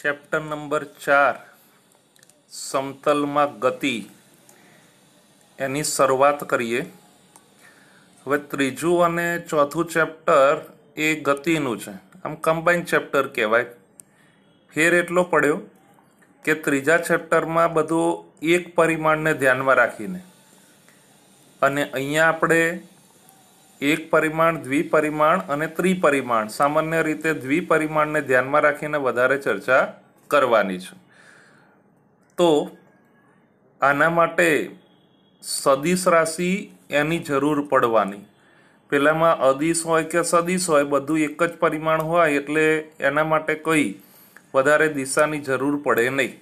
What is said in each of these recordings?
chapter number ચાર સમતલમાં ગતિ એની શરૂઆત કરીએ હવે ત્રીજું અને ચોથું ચેપ્ટર એ ગતિનું છે આમ કમ્બાઈન ચેપ્ટર કહેવાય ફેર એટલો પડ્યો કે ત્રીજા ચેપ્ટરમાં બધું એક પરિમાણને ધ્યાનમાં રાખીને અને અહીંયા આપણે એક પરિમાણ દ્વિપરિમાણ અને ત્રિપરિમાણ સામાન્ય રીતે દ્વિપરિમાણને ધ્યાનમાં રાખીને વધારે ચર્ચા કરવાની છે તો આના માટે સદિશ રાશિ એની જરૂર પડવાની પહેલાંમાં અદિશ હોય કે સદિશ હોય બધું એક જ પરિમાણ હોય એટલે એના માટે કંઈ વધારે દિશાની જરૂર પડે નહીં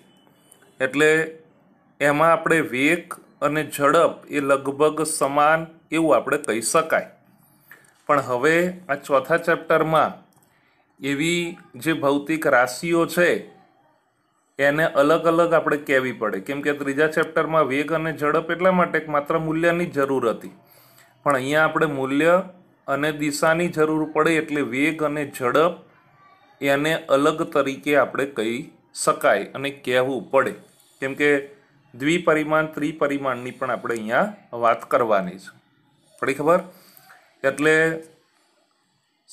એટલે એમાં આપણે વેક અને ઝડપ એ લગભગ સમાન એવું આપણે કહી શકાય પણ હવે આ ચોથા ચેપ્ટરમાં એવી જે ભૌતિક રાશિઓ છે એને અલગ અલગ આપણે કહેવી પડે કેમ કે ત્રીજા ચેપ્ટરમાં વેગ અને ઝડપ એટલા માટે માત્ર મૂલ્યની જરૂર હતી પણ અહીંયા આપણે મૂલ્ય અને દિશાની જરૂર પડે એટલે વેગ અને ઝડપ એને અલગ તરીકે આપણે કહી શકાય અને કહેવું પડે કેમ કે દ્વિપરિમાણ ત્રિપરિમાણની પણ આપણે અહીંયા વાત કરવાની છે પડી ખબર એટલે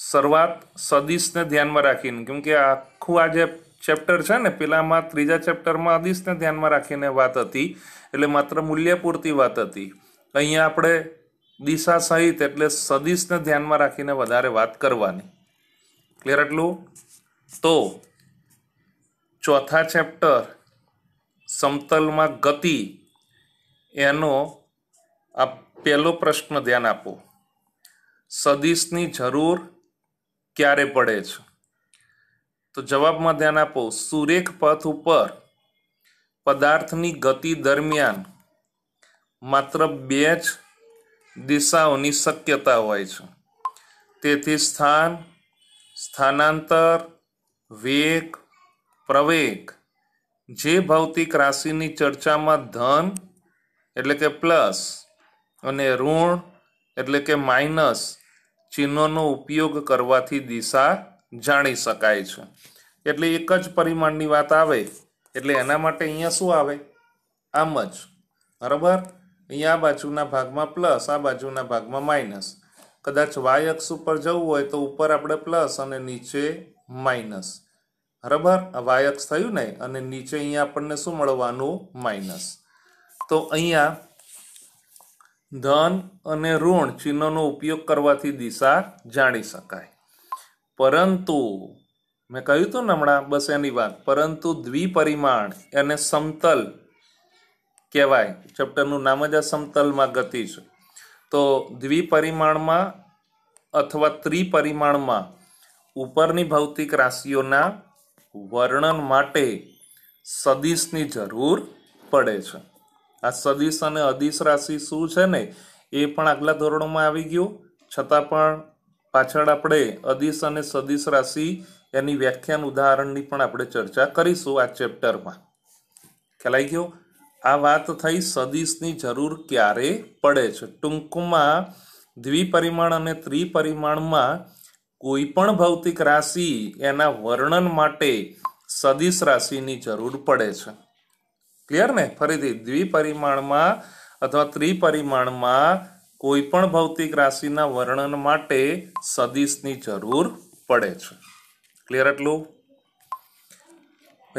શરૂઆત સદીશને ધ્યાનમાં રાખીને કેમકે આખું આ જે ચેપ્ટર છે ને પેલામાં ત્રીજા ચેપ્ટરમાં અદીશને ધ્યાનમાં રાખીને વાત હતી એટલે માત્ર મૂલ્ય પૂરતી વાત હતી અહીંયા આપણે દિશા સહિત એટલે સદીશને ધ્યાનમાં રાખીને વધારે વાત કરવાની ક્લિયર એટલું તો ચોથા ચેપ્ટર સમતલમાં ગતિ એનો આ પહેલો પ્રશ્ન ધ્યાન આપો સદીશની જરૂર ક્યારે પડે છે તો જવાબમાં ધ્યાન આપો સુરેખ પથ ઉપર પદાર્થની ગતિ દરમિયાન માત્ર બે જ દિશાઓની શક્યતા હોય છે તેથી સ્થાન સ્થાનાંતર વેગ પ્રવેગ જે ભૌતિક રાશિની ચર્ચામાં ધન એટલે કે પ્લસ અને ઋણ એટલે કે માઇનસ ચિહ્નોનો ઉપયોગ કરવાથી દિશા જાણી શકાય છે એટલે એક જ પરિમાણની વાત આવે એટલે એના માટે અહીંયા શું આવે આમ જ બરાબર અહીંયા આ બાજુના ભાગમાં પ્લસ આ બાજુના ભાગમાં માઇનસ કદાચ વાય અક્ષ ઉપર જવું હોય તો ઉપર આપણે પ્લસ અને નીચે માઇનસ બરાબર આ વાય અક્ષ થયું ને અને નીચે અહીંયા આપણને શું મળવાનું માઇનસ તો અહીંયા ધન અને ઋણ ચિહ્નનો ઉપયોગ કરવાથી દિશા જાણી શકાય પરંતુ મેં કહ્યું તું ને હમણાં બસ એની વાત પરંતુ દ્વિપરિમાણ એને સમતલ કહેવાય ચેપ્ટરનું નામ જ આ સમતલમાં ગતિ છે તો દ્વિપરિમાણમાં અથવા ત્રિપરિમાણમાં ઉપરની ભૌતિક રાશિઓના વર્ણન માટે સદિશની જરૂર પડે છે આ સદિશ અને અદિશ રાશિ શું છે ને એ પણ આગલા ધોરણોમાં આવી ગયું છતાં પણ પાછળ આપણે અદિશ અને સદિશ રાશિ એની વ્યાખ્યાન ઉદાહરણની પણ આપણે ચર્ચા કરીશું આ ચેપ્ટરમાં ખેલાઈ ગયો આ વાત થઈ સદિશની જરૂર ક્યારે પડે છે ટૂંકમાં દ્વિપરિમાણ અને ત્રિપરિમાણમાં કોઈ પણ ભૌતિક રાશિ એના વર્ણન માટે સદિશ રાશિની જરૂર પડે છે ક્લિયર ને ફરીથી દ્વિપરિમાણમાં અથવા ત્રિપરિમાણમાં કોઈ પણ ભૌતિક રાશિના વર્ણન માટે સદિશની જરૂર પડે છે ક્લિયર એટલું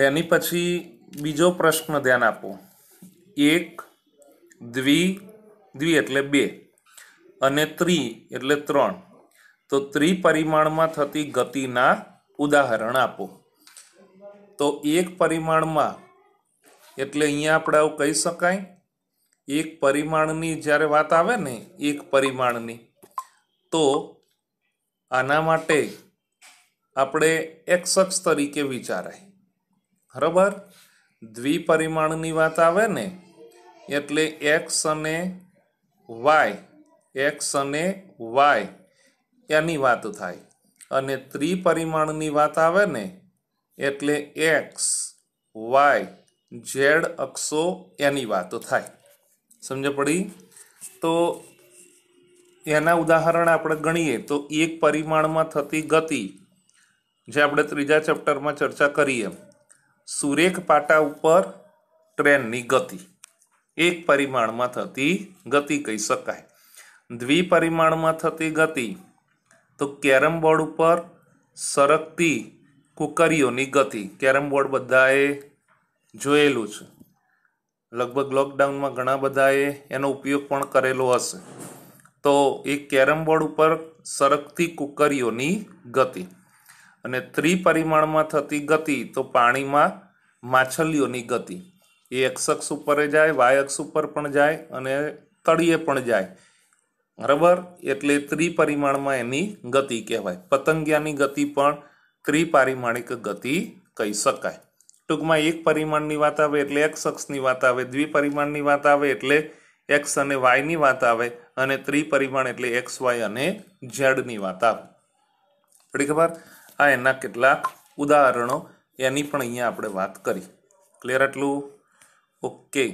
એની પછી બીજો પ્રશ્ન ધ્યાન આપો એક દ્વિ દ્વિ એટલે બે અને ત્રિ એટલે ત્રણ તો ત્રિપરિમાણમાં થતી ગતિના ઉદાહરણ આપો તો એક પરિમાણમાં એટલે અહીંયા આપણે આવું કહી શકાય એક પરિમાણની જ્યારે વાત આવે ને એક પરિમાણની તો આના માટે આપણે એક્સ અક્ષ તરીકે વિચારાય બરાબર દ્વિપરિમાણની વાત આવે ને એટલે એક્સ અને વાય એક્સ અને વાય એની વાત થાય અને ત્રિપરિમાણની વાત આવે ને એટલે એક્સ વાય ઝેડ અક્ષો એની વાતો થાય સમજ પડી તો એના ઉદાહરણ આપણે ગણીએ તો એક પરિમાણમાં થતી ગતિ જે આપણે ત્રીજા ચેપ્ટરમાં ચર્ચા કરીએ સુરેખ પાટા ઉપર ટ્રેનની ગતિ એક પરિમાણમાં થતી ગતિ કહી શકાય દ્વિપરિમાણમાં થતી ગતિ તો કેરમ બોર્ડ ઉપર સરકતી કુકરીઓની ગતિ કેરમ બોર્ડ બધાએ જોયેલું છે લગભગ લોકડાઉનમાં ઘણા બધાએ એનો ઉપયોગ પણ કરેલો હશે તો એ કેરમ બોર્ડ ઉપર સરકતી કુકરીઓની ગતિ અને ત્રિપરિમાણમાં થતી ગતિ તો પાણીમાં માછલીઓની ગતિ એ એક્સ અક્ષ ઉપર જાય વાય અક્ષ ઉપર પણ જાય અને તળિયે પણ જાય બરાબર એટલે ત્રિપરિમાણમાં એની ગતિ કહેવાય પતંગિયાની ગતિ પણ ત્રિપારિમાણિક ગતિ કહી શકાય ટૂંકમાં એક પરિમાણની વાત આવે એટલે એક્સ અક્ષની વાત આવે દ્વિપરિમાણની વાત આવે એટલે એક્સ અને વાયની વાત આવે અને ત્રિપરિમાણ એટલે એક્સ વાય અને ઝેડની વાત આવે પડી ખબર આ એના કેટલાક ઉદાહરણો એની પણ અહીંયા આપણે વાત કરી ક્લિયર આટલું ઓકે